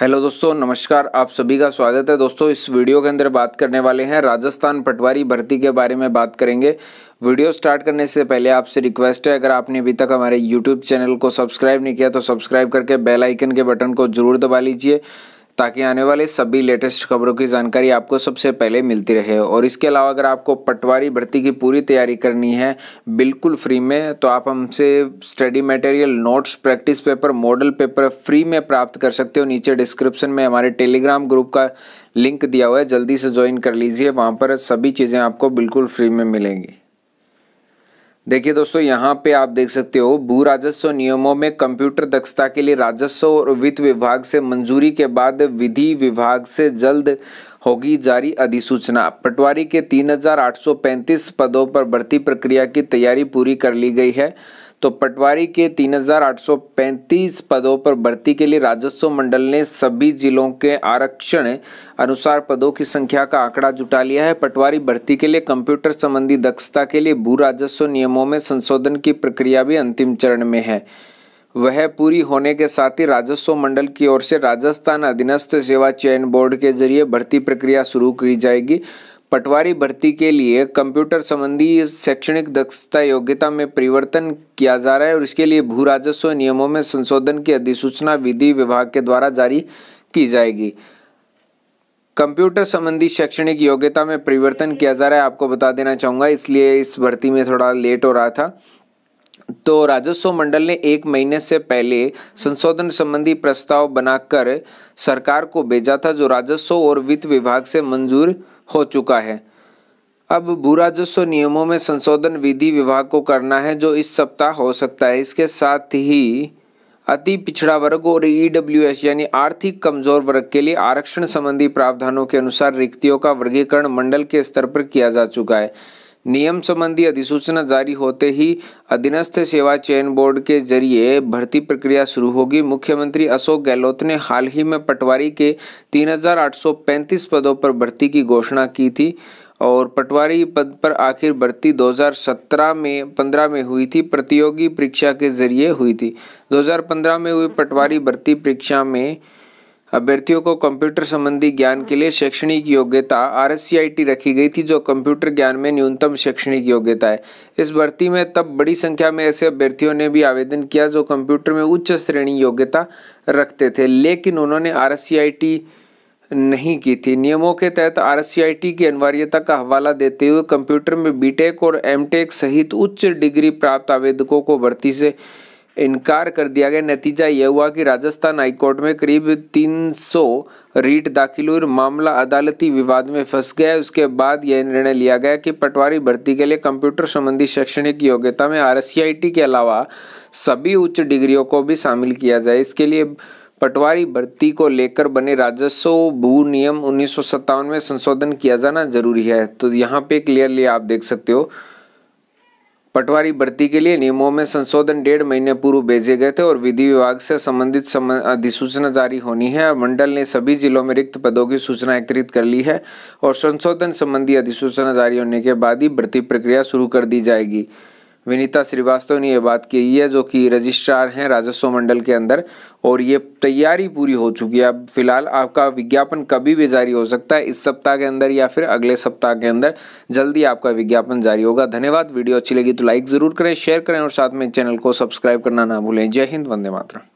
hello दोस्तों नमस्कार आप सभी का स्वागत है दोस्तों इस वीडियो के अंदर बात करने वाले हैं राजस्थान पटवारी भर्ती के बारे में बात करेंगे वीडियो स्टार्ट करने से पहले आपसे रिक्वेस्ट है अगर आपने अभी तक हमारे यूट्यूब चैनल को सब्सक्राइब नहीं किया तो सब्सक्राइब करके बेल आइकन के बटन को जरूर दबा लीजिए ताकि आने वाले सभी लेटेस्ट खबरों की जानकारी आपको सबसे पहले मिलती रहे और इसके अलावा अगर आपको पटवारी भर्ती की पूरी तैयारी करनी है बिल्कुल फ्री में तो आप हमसे study material notes practice paper model paper free में प्राप्त कर सकते हो नीचे डिस्क्रिप्शन में हमारे टेलीग्राम ग्रुप का लिंक दिया हुआ है जल्दी से ज्वाइन कर लीजिए वहाँ पर सभी चीज़ें आपको बिल्कुल फ्री में मिलेंगी देखिए दोस्तों यहाँ पे आप देख सकते हो भू राजस्व नियमों में कंप्यूटर दक्षता के लिए राजस्व और वित्त विभाग से मंजूरी के बाद विधि विभाग से जल्द होगी जारी अधिसूचना पटवारी के 3,835 पदों पर भर्ती प्रक्रिया की तैयारी पूरी कर ली गई है तो पटवारी के 3,835 पदों पर भर्ती के लिए राजस्व मंडल ने सभी जिलों के आरक्षण अनुसार पदों की संख्या का आंकड़ा जुटा लिया है पटवारी भर्ती के लिए कंप्यूटर संबंधी दक्षता के लिए भू राजस्व नियमों में संशोधन की प्रक्रिया भी अंतिम चरण में है वह पूरी होने के साथ ही राजस्व मंडल की ओर से राजस्थान अधीनस्थ सेवा चयन बोर्ड के जरिए भर्ती प्रक्रिया शुरू की जाएगी पटवारी भर्ती के लिए कंप्यूटर संबंधी शैक्षणिक दक्षता योग्यता में परिवर्तन किया जा रहा है और इसके लिए भू राजस्व नियमों में संशोधन की अधिसूचना विधि विभाग के द्वारा जारी की जाएगी कंप्यूटर संबंधी शैक्षणिक योग्यता में परिवर्तन किया जा रहा है आपको बता देना चाहूंगा इसलिए इस भर्ती में थोड़ा लेट हो रहा था तो राजस्व मंडल ने एक महीने से पहले संशोधन संबंधी प्रस्ताव बनाकर सरकार को भेजा था जो राजस्व और वित्त विभाग से मंजूर हो चुका है अब राजस्व नियमों में संशोधन विधि विभाग को करना है जो इस सप्ताह हो सकता है इसके साथ ही अति पिछड़ा वर्ग और ई e यानी आर्थिक कमजोर वर्ग के लिए आरक्षण संबंधी प्रावधानों के अनुसार रिक्तियों का वर्गीकरण मंडल के स्तर पर किया जा चुका है नियम संबंधी अधिसूचना जारी होते ही अधीनस्थ सेवा चयन बोर्ड के जरिए भर्ती प्रक्रिया शुरू होगी मुख्यमंत्री अशोक गहलोत ने हाल ही में पटवारी के 3,835 पदों पर भर्ती की घोषणा की थी और पटवारी पद पर आखिर भर्ती 2017 में 15 में हुई थी प्रतियोगी परीक्षा के जरिए हुई थी 2015 में हुई पटवारी भर्ती परीक्षा में अभ्यर्थियों को कंप्यूटर संबंधी ज्ञान के लिए शैक्षणिक योग्यता आर रखी गई थी जो कंप्यूटर ज्ञान में न्यूनतम शैक्षणिक योग्यता है इस भर्ती में तब बड़ी संख्या में ऐसे अभ्यर्थियों ने भी आवेदन किया जो कंप्यूटर में उच्च श्रेणी योग्यता रखते थे लेकिन उन्होंने आर नहीं की थी नियमों के तहत आर की अनिवार्यता का हवाला देते हुए कंप्यूटर में बीटेक और एमटेक सहित उच्च डिग्री प्राप्त आवेदकों को भर्ती से इनकार कर दिया गया नतीजा यह हुआ कि राजस्थान हाईकोर्ट में करीब 300 रीट दाखिल हुई मामला अदालती विवाद में फंस गया उसके बाद यह निर्णय लिया गया कि पटवारी भर्ती के लिए कंप्यूटर संबंधी शैक्षणिक योग्यता में आर के अलावा सभी उच्च डिग्रियों को भी शामिल किया जाए इसके लिए पटवारी भर्ती को लेकर बने राजस्व भू नियम उन्नीस में संशोधन किया जाना जरूरी है तो यहाँ पे क्लियरली आप देख सकते हो पटवारी भर्ती के लिए नियमों में संशोधन डेढ़ महीने पूर्व भेजे गए थे और विधि विभाग से संबंधित अधिसूचना जारी होनी है मंडल ने सभी जिलों में रिक्त पदों की सूचना एकत्रित कर ली है और संशोधन संबंधी अधिसूचना जारी होने के बाद ही भर्ती प्रक्रिया शुरू कर दी जाएगी विनीता श्रीवास्तव ने यह बात कही है जो कि रजिस्ट्रार हैं राजस्व मंडल के अंदर और ये तैयारी पूरी हो चुकी है अब फिलहाल आपका विज्ञापन कभी भी जारी हो सकता है इस सप्ताह के अंदर या फिर अगले सप्ताह के अंदर जल्दी आपका विज्ञापन जारी होगा धन्यवाद वीडियो अच्छी लगी तो लाइक ज़रूर करें शेयर करें और साथ में चैनल को सब्सक्राइब करना ना भूलें जय हिंद वंदे मातरम